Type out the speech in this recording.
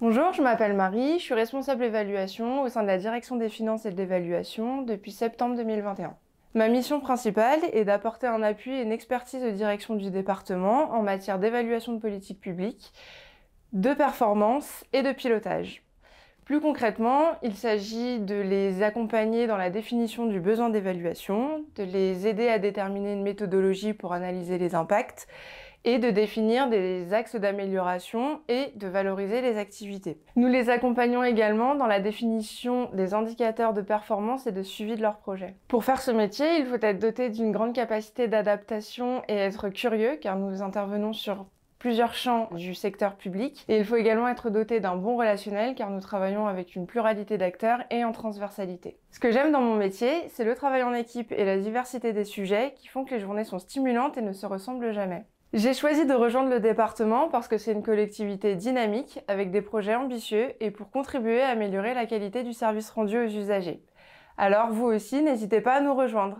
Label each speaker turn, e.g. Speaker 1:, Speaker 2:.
Speaker 1: Bonjour, je m'appelle Marie, je suis responsable évaluation au sein de la direction des finances et de l'évaluation depuis septembre 2021. Ma mission principale est d'apporter un appui et une expertise aux directions du département en matière d'évaluation de politique publique, de performance et de pilotage. Plus concrètement, il s'agit de les accompagner dans la définition du besoin d'évaluation, de les aider à déterminer une méthodologie pour analyser les impacts et de définir des axes d'amélioration et de valoriser les activités. Nous les accompagnons également dans la définition des indicateurs de performance et de suivi de leurs projets. Pour faire ce métier, il faut être doté d'une grande capacité d'adaptation et être curieux car nous intervenons sur plusieurs champs du secteur public et il faut également être doté d'un bon relationnel car nous travaillons avec une pluralité d'acteurs et en transversalité. Ce que j'aime dans mon métier, c'est le travail en équipe et la diversité des sujets qui font que les journées sont stimulantes et ne se ressemblent jamais. J'ai choisi de rejoindre le département parce que c'est une collectivité dynamique avec des projets ambitieux et pour contribuer à améliorer la qualité du service rendu aux usagers. Alors vous aussi, n'hésitez pas à nous rejoindre.